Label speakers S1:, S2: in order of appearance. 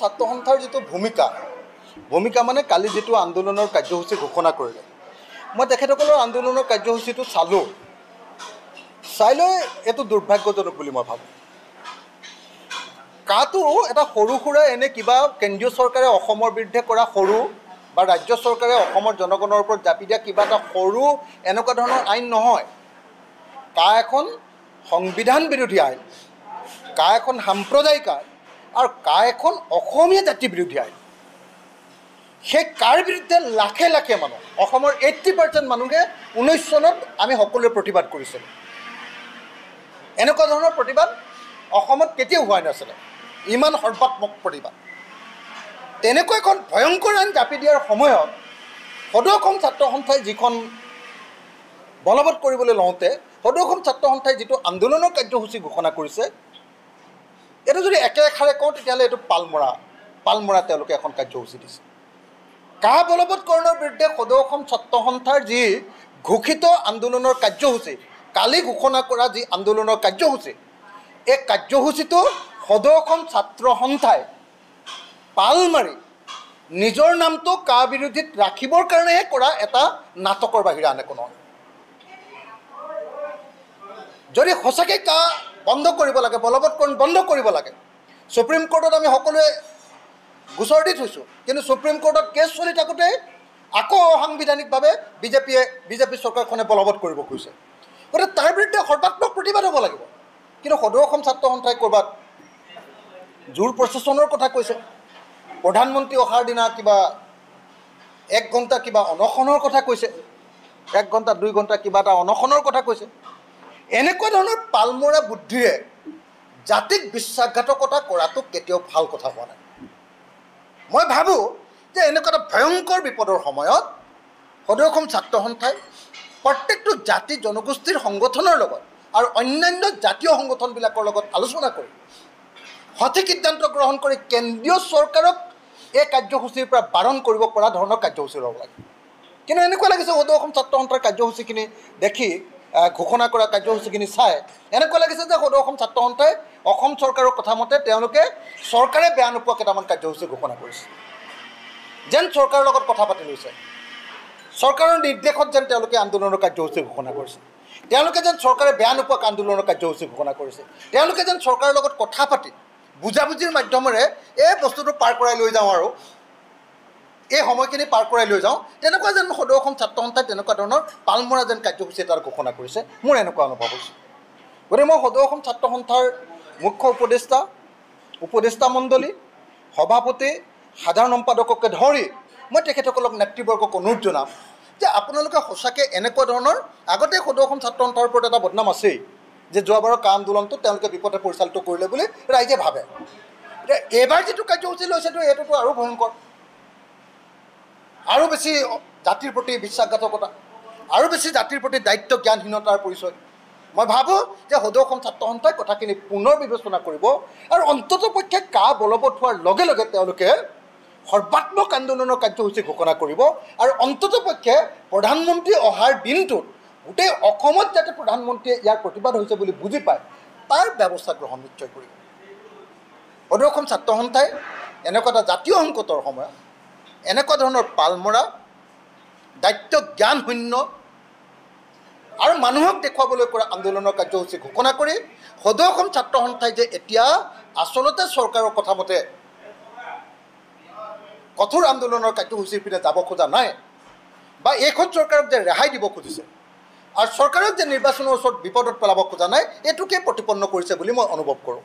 S1: ছাত্ৰ সন্থাৰ যিটো ভূমিকা ভূমিকা মানে কালি যিটো আন্দোলনৰ কাৰ্যসূচী ঘোষণা কৰিলে মই তেখেতসকলৰ আন্দোলনৰ কাৰ্যসূচীটো চালোঁ চাই লৈ এইটো দুৰ্ভাগ্যজনক বুলি মই ভাবোঁ কাটো এটা সৰু সুৰা এনে কিবা কেন্দ্ৰীয় চৰকাৰে অসমৰ বিৰুদ্ধে কৰা সৰু বা ৰাজ্য চৰকাৰে অসমৰ জনগণৰ ওপৰত জাপি দিয়া কিবা এটা সৰু এনেকুৱা ধৰণৰ আইন নহয় কা এখন সংবিধান বিৰোধী আইন কা এখন সাম্প্ৰদায়িক আইন আৰু কা এখন অসমীয়া জাতি বিৰোধী আইন সেই কাৰ বিৰুদ্ধে লাখে লাখে মানুহ অসমৰ এইট্টি পাৰ্চেণ্ট মানুহে ঊনৈছ চনত আমি সকলোৱে প্ৰতিবাদ কৰিছিলোঁ এনেকুৱা ধৰণৰ প্ৰতিবাদ অসমত কেতিয়াও হোৱাই নাছিলে ইমান সৰ্বাত্মক প্ৰতিবাদ তেনেকুৱা এখন ভয়ংকৰ আইন জাপি দিয়াৰ সময়ত সদৌ অসম ছাত্ৰ সন্থাই যিখন বলবৎ কৰিবলৈ লওঁতে সদৌ অসম ছাত্ৰ সন্থাই যিটো আন্দোলনৰ কাৰ্যসূচী ঘোষণা কৰিছে এইটো যদি একে কওঁ তেতিয়াহ'লে এইটো পালমৰা পালমৰা তেওঁলোকে এখন কাৰ্যসূচী দিছে কা বলবৎকৰণৰ বিৰুদ্ধে সদৌ অসম ছাত্ৰ সন্থাৰ যি ঘোষিত আন্দোলনৰ কাৰ্যসূচী কালি ঘোষণা কৰা যি আন্দোলনৰ কাৰ্যসূচী এই কাৰ্যসূচীটো সদৌ অসম ছাত্ৰ সন্থাই পাল মাৰি নিজৰ নামটো কা বিৰোধীত ৰাখিবৰ কাৰণেহে কৰা এটা নাটকৰ বাহিৰা আন একো নহয় যদি সঁচাকৈ কা বন্ধ কৰিব লাগে বলৱৎকৰণ বন্ধ কৰিব লাগে ছুপ্ৰিম কোৰ্টত আমি সকলোৱে গোচৰ দি থৈছোঁ কিন্তু ছুপ্ৰিম কোৰ্টত কেছ চলি থাকোঁতেই আকৌ অসাংবিধানিকভাৱে বিজেপিয়ে বিজেপি চৰকাৰখনে বলবৎ কৰিব খুজিছে গতিকে তাৰ বিৰুদ্ধে সৰ্বাত্মক প্ৰতিবাদ হ'ব লাগিব কিন্তু সদৌ অসম ছাত্ৰ সন্থাই ক'ৰবাত জোৰ প্ৰশাসনৰ কথা কৈছে প্ৰধানমন্ত্ৰী অহাৰ দিনা কিবা এক ঘণ্টা কিবা অনশনৰ কথা কৈছে এক ঘণ্টা দুই ঘণ্টা কিবা এটা অনশনৰ কথা কৈছে এনেকুৱা ধৰণৰ পালমৰা বুদ্ধিৰে জাতিক বিশ্বাসঘাতকতা কৰাটো কেতিয়াও ভাল কথা হোৱা নাই মই ভাবোঁ যে এনেকুৱা এটা ভয়ংকৰ বিপদৰ সময়ত সদৌ অসম ছাত্ৰ সন্থাই প্ৰত্যেকটো জাতি জনগোষ্ঠীৰ সংগঠনৰ লগত আৰু অন্যান্য জাতীয় সংগঠনবিলাকৰ লগত আলোচনা কৰি সঠিক সিদ্ধান্ত গ্ৰহণ কৰি কেন্দ্ৰীয় চৰকাৰক এই কাৰ্যসূচীৰ পৰা বাৰণ কৰিব পৰা ধৰণৰ কাৰ্যসূচী ল'ব লাগে কিন্তু এনেকুৱা লাগিছে সদৌ অসম ছাত্ৰ সন্থাৰ কাৰ্যসূচীখিনি দেখি ঘোষণা কৰা কাৰ্যসূচীখিনি চাই এনেকুৱা লাগিছে যে সদৌ অসম ছাত্ৰ সন্থাই অসম চৰকাৰৰ কথা মতে তেওঁলোকে চৰকাৰে বেয়া নোপোৱা কেইটামান কাৰ্যসূচী ঘোষণা কৰিছে যেন চৰকাৰৰ লগত কথা পাতি লৈছে চৰকাৰৰ নিৰ্দেশত যেন তেওঁলোকে আন্দোলনৰ কাৰ্যসূচী ঘোষণা কৰিছে তেওঁলোকে যেন চৰকাৰে বেয়া নোপোৱাক আন্দোলনৰ কাৰ্যসূচী ঘোষণা কৰিছে তেওঁলোকে যেন চৰকাৰৰ লগত কথা পাতি বুজাবুজিৰ মাধ্যমেৰে এই বস্তুটো পাৰ কৰাই লৈ যাওঁ আৰু এই সময়খিনি পাৰ কৰাই লৈ যাওঁ তেনেকুৱা যেন সদৌ অসম ছাত্ৰ সন্থাই তেনেকুৱা ধৰণৰ পালমৰা যেন কাৰ্যসূচী এটাৰ ঘোষণা কৰিছে মোৰ এনেকুৱা অনুভৱ হৈছে গতিকে মই সদৌ অসম ছাত্ৰ সন্থাৰ মুখ্য উপদেষ্টা উপদেষ্টা মণ্ডলী সভাপতি সাধাৰণ সম্পাদককে ধৰি মই তেখেতসকলক নেতৃবৰ্গক অনুৰোধ জনাম যে আপোনালোকে সঁচাকৈ এনেকুৱা ধৰণৰ আগতে সদৌ অসম ছাত্ৰ সন্থাৰ ওপৰত এটা বদনাম আছেই যে যোৱাবাৰৰ কা আন্দোলনটো তেওঁলোকে বিপথে পৰিচালিত কৰিলে বুলি ৰাইজে ভাবে এতিয়া এইবাৰ যিটো কাৰ্যসূচী লৈছেতো এইটোতো আৰু ভয়ংকৰ আৰু বেছি জাতিৰ প্ৰতি বিশ্বাসঘাতকতা আৰু বেছি জাতিৰ প্ৰতি দায়িত্ব জ্ঞানহীনতাৰ পৰিচয় মই ভাবোঁ যে সদৌ অসম ছাত্ৰ সন্থাই কথাখিনি পুনৰ বিবেচনা কৰিব আৰু অন্তত পক্ষে কা বলবৎ হোৱাৰ লগে লগে তেওঁলোকে সৰ্বাত্মক আন্দোলনৰ কাৰ্যসূচী ঘোষণা কৰিব আৰু অন্তত পক্ষে প্ৰধানমন্ত্ৰী অহাৰ দিনটোত গোটেই অসমত যাতে প্ৰধানমন্ত্ৰীয়ে ইয়াৰ প্ৰতিবাদ হৈছে বুলি বুজি পায় তাৰ ব্যৱস্থা গ্ৰহণ নিশ্চয় কৰিব সদৌ অসম ছাত্ৰ সন্থাই এনেকুৱা এটা জাতীয় সংকটৰ সময়ত এনেকুৱা ধৰণৰ পালমৰা দায়িত্ব জ্ঞান শূন্য আৰু মানুহক দেখুৱাবলৈ কৰা আন্দোলনৰ কাৰ্যসূচী ঘোষণা কৰি সদৌ অসম ছাত্ৰ সন্থাই যে এতিয়া আচলতে চৰকাৰৰ কথা মতে কঠোৰ আন্দোলনৰ কাৰ্যসূচীৰ পিনে যাব খোজা নাই বা এইখন চৰকাৰক যে ৰেহাই দিব খুজিছে আৰু চৰকাৰক যে নিৰ্বাচনৰ ওচৰত বিপদত পেলাব খোজা নাই এইটোকে প্ৰতিপন্ন কৰিছে বুলি মই অনুভৱ কৰোঁ